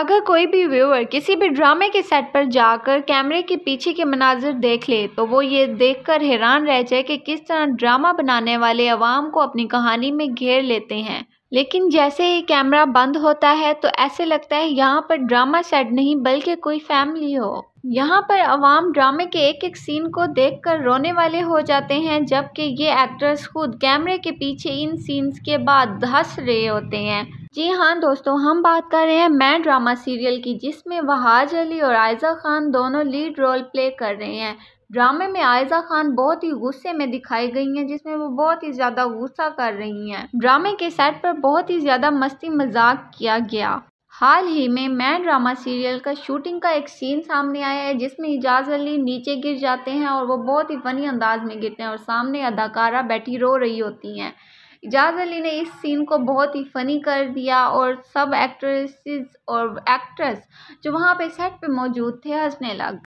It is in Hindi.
अगर कोई भी व्यूअर किसी भी ड्रामे के सेट पर जाकर कैमरे के पीछे के मनाजिर देख ले तो वो ये देख कर हैरान रह जाए कि किस तरह ड्रामा बनाने वाले अवाम को अपनी कहानी में घेर लेते हैं लेकिन जैसे ही कैमरा बंद होता है तो ऐसे लगता है यहाँ पर ड्रामा सेट नहीं बल्कि कोई फैमिली हो यहाँ पर अवाम ड्रामे के एक एक सीन को देखकर रोने वाले हो जाते हैं जबकि ये एक्टर्स खुद कैमरे के पीछे इन सीन्स के बाद हंस रहे होते हैं जी हाँ दोस्तों हम बात कर रहे हैं मैं ड्रामा सीरियल की जिसमें वहाज अली और आयजा खान दोनों लीड रोल प्ले कर रहे हैं ड्रामे में आयजा खान बहुत ही गुस्से में दिखाई गई हैं जिसमें वो बहुत ही ज़्यादा गुस्सा कर रही हैं ड्रामे के सेट पर बहुत ही ज़्यादा मस्ती मजाक किया गया हाल ही में मैं ड्रामा सीरियल का शूटिंग का एक सीन सामने आया है जिसमें इजाज अली नीचे गिर जाते हैं और वो बहुत ही फनी अंदाज में गिरते हैं और सामने अदाकारा बैठी रो रही होती हैं इजाज़ अली ने इस सीन को बहुत ही फ़नी कर दिया और सब एक्ट्रेसेस और एक्ट्रेस जो वहाँ पे सेट पे मौजूद थे हंसने लग